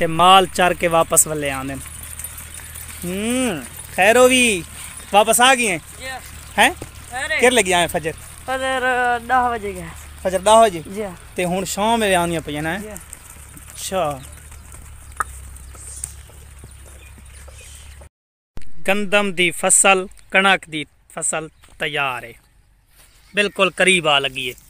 ते माल चर के वापस वल्ले आने हम्म, खैरो भी वापस आ गई हैं हैं किर लगी आए फजर फजर 10 बजे गए फजर 10 बजे हाँ। ते हुन शाम में आनियां पईयां ना हाँ। अच्छा गंदम दी फसल कणक दी फसल तैयार है बिल्कुल करीब आ लगी है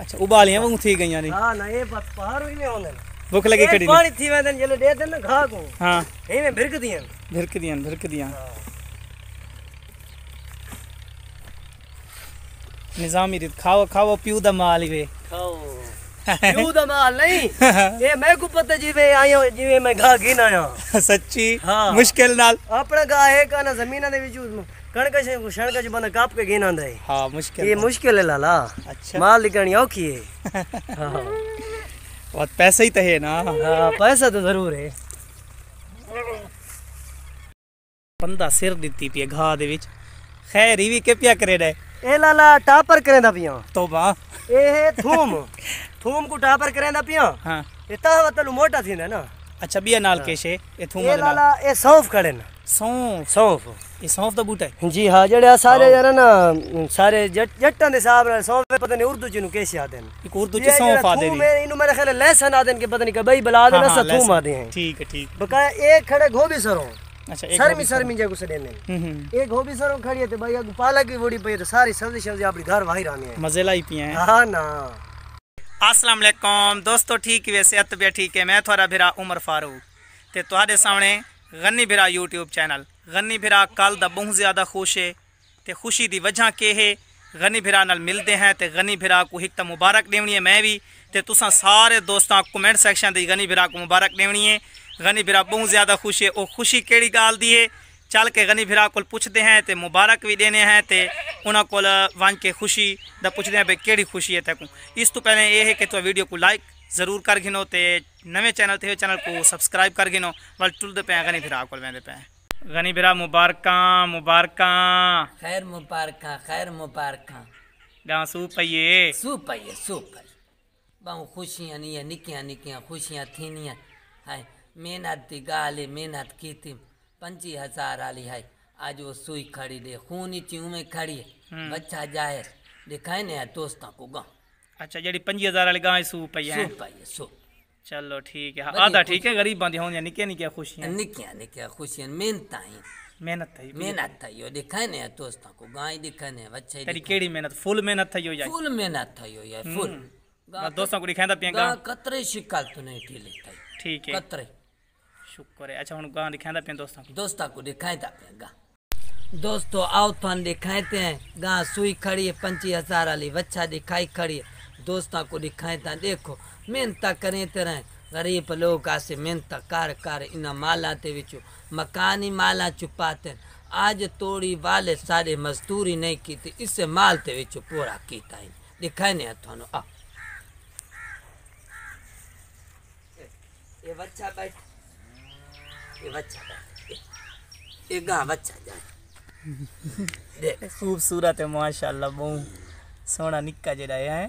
अच्छा उबालियां वो थी गईयां नहीं हां ना ये बस पहाड़ में होने भूख लगी कड़ी पानी थी मैं जले दे दे ना खा को हां नहीं मैं भिरक दियां भिरक दियां भिरक दियां निजामी हाँ। रीत खाओ खाओ पीऊ दा माल वे खाओ पीऊ दा माल नहीं ये मैं को पता जीवे आयो जीवे मैं घा गिन आया सच्ची हां मुश्किल नाल अपना घा है काना जमीना दे विच कणक से शणक से बंदा काप के गेन आंदा है हां मुश्किल ये मुश्किल है लाला अच्छा माल निकलनी औखी है हां बहुत पैसा ही तो है ना हां पैसा तो जरूर है बंदा सिर दिती पी घा दे विच खैर ही भी के पिया करे डे ए लाला टापर करे दा पिया तो बा ए थूम थूम को टापर करे दा पिया हां इतना मतलब मोटा थी ना अच्छा बिया नाल केशे ए थूम ए लाला ए सौफ खड़े ना ਸੌਂਫ ਸੌਂਫ ਇਹ ਸੌਂਫ ਦਾ ਬੂਟਾ ਹੈ ਜੀ ਹਾਂ ਜਿਹੜੇ ਸਾਰੇ ਯਾਰ ਨਾ ਸਾਰੇ ਜੱਟਾਂ ਦੇ ਹਿਸਾਬ ਨਾਲ ਸੌਂਫ ਪਤਾ ਨਹੀਂ ਉਰਦੂ ਚ ਨੂੰ ਕਿਸ ਆਦੇ ਨੇ ਇੱਕ ਉਰਦੂ ਚ ਸੌਂਫ ਆਦੇ ਨੇ ਇਹਨੂੰ ਮੇਰੇ ਖਿਆਲ ਲਹਿਸਨ ਆਦੇ ਨੇ ਕਿ ਪਤਾ ਨਹੀਂ ਕਬਈ ਬਲਾ ਦੇ ਨਾ ਸਥੂਮ ਆਦੇ ਹੈ ਠੀਕ ਹੈ ਠੀਕ ਬਕਾਇਆ ਇਹ ਖੜੇ ਗੋਭੀ ਸਰੋਂ अच्छा सरमी सरमी जगह से देने एक होबी सरों खड़ी है तो भाई अगर पालक की बड़ी पे तो सारी सब्जी सब्जी आपरी घर वही रहने हैं मजे लाई पिए हैं हां ना अस्सलाम वालेकुम दोस्तों ठीक है वैसे अत भी ठीक है मैं थोड़ा भिरा उमर फारूक ते ਤੁਹਾਡੇ ਸਾਹਮਣੇ गनी भिरा यूट्यूब चैनल गनी भिरा कल का बहुत ज़्यादा खुश है तो खुशी की वजह के है गनी भिरा नाल मिलते हैं तो गनी भिरा को एक तो मुबारक देवनी है मैं भी तो तुसा सारे दोस्तों कमेंट सैक्शन से गनी भिरा को मुबारक देवनी है गनी बिरा बहुत ज़्यादा खुश है और खुशी केड़ी गाल दी है चल के गनी भिरा को पुछते हैं तो मुबारक भी देने हैं तो उन्होंने को वंज के खुशी का पुछते हैं भाई केड़ी खुशी है तेको इस तो पहले यह है कि तुम वीडियो को लाइक ज़रूर कर घिनो तो नवे चैनल थे चैनल को सबसक्राइब कर घिनो बल टुलते पे गनी फिर आकोल वेंदे पे गनी फिर मुबारक मुबारक खैर मुबारक खैर मुबारक सू पइए सू पइए सू पइए खुशियां नहीं खुशियां मेहनत मेहनत की थी पंची हजार आली आज वो सुई खड़ी दे खून ही चूमे खड़ी है हम्म। बच्चा जाहिर दिखाए ने दोस्तों को गाँव अच्छा जी पी हज़ार वाली ਸੂਪ ਪਈ पाई है चलो ठीक है आधा ठीक है गरीबां दी होंदियां निक्कियां निक्कियां खुशियां निक्कियां निक्कियां खुशियां मेहनत आई मेहनत थई मेहनत थई यो दिखाने है दोस्तों को गाय दिखाने है बच्चे तेरी केड़ी मेहनत फुल मेहनत थई हो यार फुल मेहनत थई हो यार फुल गा दोस्तों को दिखांदा पिया गा कतरे शिकाल तो नहीं की लेता ठीक है कतरे शुक्र है अच्छा हुन गा दिखांदा पिया दोस्तों को दोस्तों को दिखांदा पिया गा दोस्तों आओ थान दिखाते हैं गा सुई खड़ी है पंची वाली बच्चा दिखाई खड़ी है दोस्तों को दिखाएं था देखो मेहनत करें तो रहें गरीब लोग आसे मेहनत कर कर इन माला के बिचो मकानी माला छुपाते आज तोड़ी वाले सारे मजदूरी नहीं की थी इस माल के बिचो पूरा कीता दिखाने अथवानो आ ये बच्चा बैठ ये बच्चा बैठ ये गांव बच्चा जाए खूबसूरत है माशाल्लाह बहुत सोना निक्का जड़ा है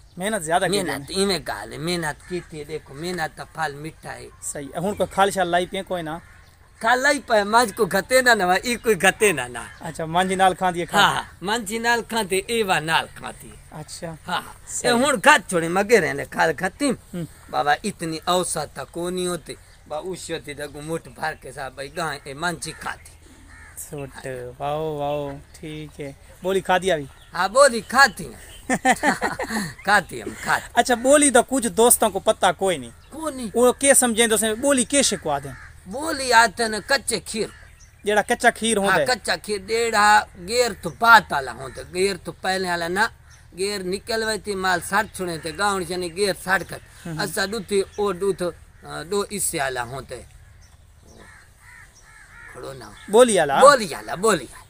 मेहनत ज्यादा मेहनत इमे गाल मेहनत की थी देखो मेहनत का तो फल मीठा है सही हुन को खाल शाल लाई पे कोई ना खाल लाई पे मज को गते ना ना ई कोई गते ना ना अच्छा मंजी नाल खांदी खा हां हाँ, मंजी नाल खा दे वा नाल खांदी अच्छा हां हाँ। ए हुन खात छोड़े मगे रे ने खाल खती हम्म। बाबा इतनी औसत तक तो कोनी होती बा उशती दगु मुठ भर के साथ भाई गाय ए मंजी खाती छोट वाओ वाओ ठीक है बोली खादी दिया हाँ बोली खाती है खाती हम खाती अच्छा बोली तो कुछ दोस्तों को पता कोई नहीं कोई वो के समझे दोस्त बोली के शिकवा दे बोली आते न कच्चे खीर जेड़ा कच्चा खीर हो हाँ, कच्चा खीर डेढ़ा गेर तो बात आला तो गेर तो पहले आला ना गेर निकल वे थी माल साठ छुड़े थे गाँव यानी गेर साठ कर हम्म, हम्म। अच्छा दूध ओ दूध दो इससे आला होते खड़ो ना बोली आला बोली आला बोली आला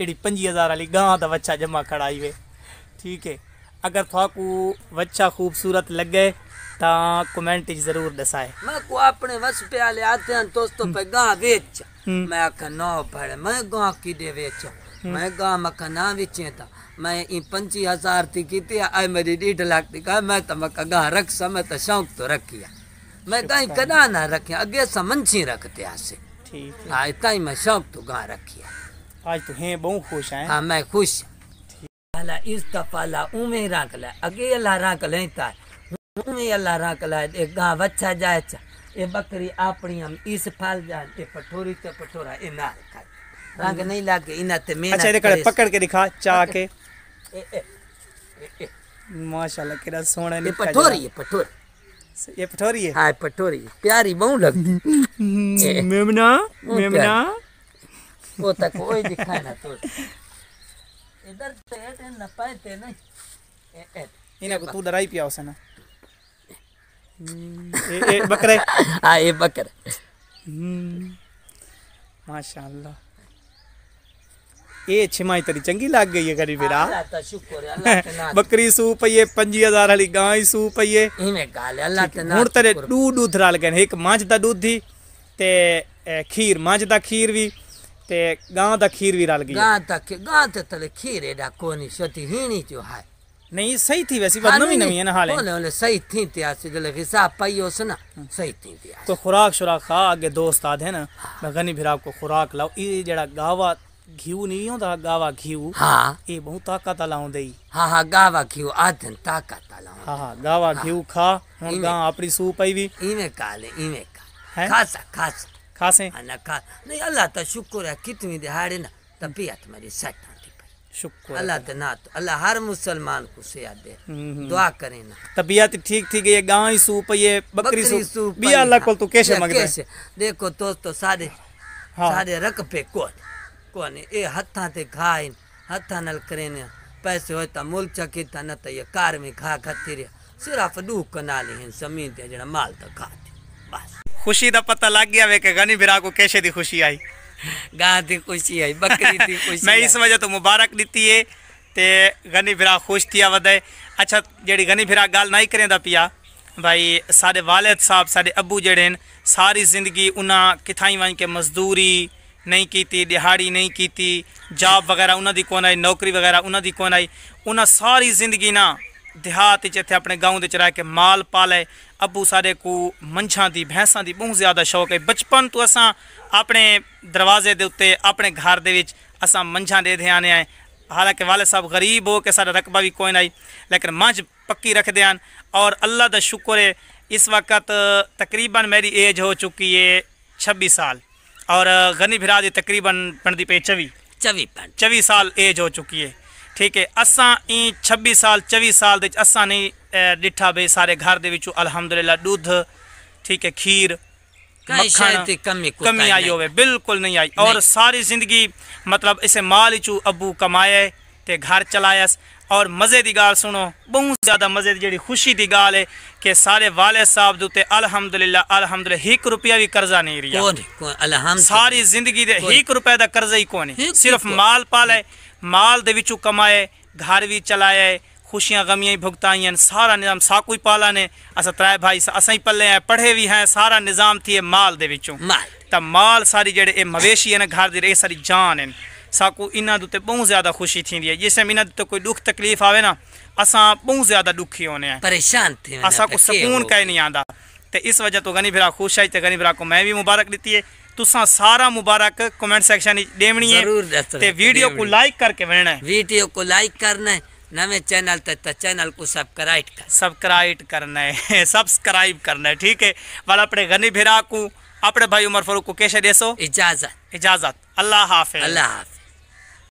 कहिड़ी पंजी हज़ार वाली गांव का वछा जमा खड़ाई वे ठीक है अगर थोको वछा ख़ूबसूरत लगे तो कमेंट जरूर दसाए मैं को अपने बस पे आले आते हैं दोस्तों हम्म। पे गांव बेच हम्म। मैं आखा नौ पड़े मैं गांव दे बेच मैं गांव मख ना बेचे था मैं ई पंजी हज़ार थी की आई मेरी डेढ़ लाख थी का मैं तो मख गांव रख सा मैं तो शौक तो रखिया मैं कहीं कदा ना रखे अगे समझी रखते आसे ठीक है हाँ इतना ही मैं शौक तो गांव रखिया आज तो हैं बहुत खुश हैं हाँ मैं खुश अल्लाह इस दफा ला उमे रख ला अगे अल्लाह रख ले तार उमे अल्लाह रख ला ए गांव अच्छा जाए अच्छा ए बकरी आपणी हम इस फाल जाए ते पठोरी ते पठोरा ए ना खाए रंग हम्म। नहीं लागे इना ते मेहनत अच्छा इधर पकड़ के दिखा चा के माशाल्लाह केरा सोना ये पठोरी है पठोरी ये पठोरी है हां पठोरी प्यारी बहु लगती मेमना मेमना वो तक कोई दिखाए ना तो इधर ते ते न पाए ते नहीं इना को तू डराई पिया उसने ए ए बकरे हां ये बकरे माशाल्लाह ये छिमाई तेरी चंगी लग गई है गरीब रा बकरी सू पई पंजी हजार वाली गाय सू पई हूं तेरे दूध दूध रल गए एक मांझ का दूध थी ते खीर मांझ का खीर भी ते ਤੇ ਗਾਂ खीर भी रल गई ਗਈ ਗਾਂ के ਗਾਂ ते तले खीर एडा कोनी सती हीनी जो है नहीं सही थी वैसी बात नवी नहीं है ना हाले बोले बोले सही थी ते आसे जले हिसाब पाई होस ना सही थी ते तो खुराक शुराक खा आगे दोस्त आद है ना मैं गनी फिर आपको खुराक लाओ ई जेड़ा गावा घीऊ नहीं होता गावा घीऊ हां ए बहुत ताकत वाला होंदे ही हां हाँ गावा घीऊ आधन ताकत वाला हां हां गावा घीऊ खा हुन गा अपनी सूप आई भी इने काले इने का खासा खासा खासें अन खा नहीं अल्लाह तो शुक्र है कितनी दिहाड़ी ना तबीयत मेरी सेट आती शुक्र अल्लाह तो ना तो अल्लाह हर मुसलमान को सेहत दे दुआ करे ना तबीयत ठीक थी गई गाय सूप ये बकरी, बकरी सूप भी अल्लाह को तो कैसे मांग कैसे देखो तो तो सारे हाँ। सारे रक पे कोन कोन ए हथा ते खाइन हथा नल करेने पैसे होए ता मुल चकी ता न तो ये कार में खा खातिर सिर्फ दू कनाली हैं जमीन ते जड़ा माल तो खाती बस खुशी का पता लग गया ਵੇ ਕਿ ਗਨੀ ਵਿਰਾ ਕੋ ਕੈਸੇ ਦੀ ਖੁਸ਼ੀ ਆਈ ਗਾਂ ਦੀ ਖੁਸ਼ੀ ਆਈ ਬੱਕਰੀ ਦੀ ਖੁਸ਼ੀ ਮੈਂ ਇਸ ਵਜ੍ਹਾ ਤੋਂ ਮੁਬਾਰਕ ਦਿੱਤੀ ਏ ਤੇ ਗਨੀ ਵਿਰਾ ਖੁਸ਼ ਥਿਆ ਵਦੇ ਅੱਛਾ ਜਿਹੜੀ ਗਨੀ ਵਿਰਾ ਗੱਲ ਨਹੀਂ ਕਰੇਂਦਾ भाई साढ़े वालद साहब सारे अबू जड़े सारी जिंदगी उन्हें किथाई वही के मजदूरी नहीं की दिहाड़ी नहीं की जॉब वगैरह उन्होंने कौन आई नौकरी वगैरह उन्होंने कौन आई उन्हें सारी जिंदगी ना देहात इत इतने अपने गाँव के रह के माल पाले अबू साढ़े को मंझा की भैंसा की बहुत ज़्यादा शौक है बचपन तो असा अपने दरवाजे के उत्ते अपने घर के असा मंझा दे आने हैं हालांकि वाले साहब गरीब हो के सारा रकबा भी कोई नहीं लेकिन मंझ पक्की रखते हैं और अल्लाह का शुक्र है इस वक्त तकरीबन मेरी एज हो चुकी है छब्बीस साल और गनी भिरा की तकरीबन बनती पे चवी चवी चवी साल एज हो चुकी है ठीक है असा ई छब्बी साल 24 साल असा नहीं डिठा ਨੇ सारे घर के अलहमदुल्ला दुध ठीक है खीर कमी कमी आई हो बिल्कुल नहीं आई और सारी जिंदगी मतलब इसे माल चू अबू कमाए ते घर चलायस और मज़े की गाल सुनो बहुत ज़्यादा मज़े की जी खुशी की गाल है कि सारे वाले साहब के उत्ते अलहमदुल्ला अलहमदुल्ला एक रुपया भी कर्जा नहीं रही सारी जिंदगी एक रुपए का कर्जा ही कौन है सिर्फ माल पाल है ਮਾਲ ਦੇ ਵਿੱਚੋਂ ਕਮਾਏ ਘਰ ਵੀ ਚਲਾਏ खुशियाँ गमियाँ भुगताइयन सारा निज़ाम साकू ही पाला ने अस त्रै भाई असें पले हैं पढ़े भी हैं सारा निज़ाम थी है माल दे विचों माल सारी जेड़े मवेशी ने घर दे सारी जान हैं साकू इन्हों बहुत ज़्यादा खुशी थी है जिसमें इन्हों कोई दुख तकलीफ आवे ना अस बहुत ज़्यादा दुखी होने परेशान थे असा को सुकून कहीं नहीं आता तो इस वजह तो गनी भरा खुश आई तो गनी भरा को मैं भी मुबारक दी है तुसा सारा मुबारक कमेंट सेक्शन देवनी है ते वीडियो को लाइक करके वेना है वीडियो को लाइक करना है नवे चैनल ते चैनल को सब्सक्राइब कर सब्सक्राइब करना है सब्सक्राइब करना है ठीक है वाला अपने गनी भेरा को अपने भाई उमर फरूक को कैसे देसो इजाजत इजाजत अल्लाह हाफिज अल्लाह हाफिज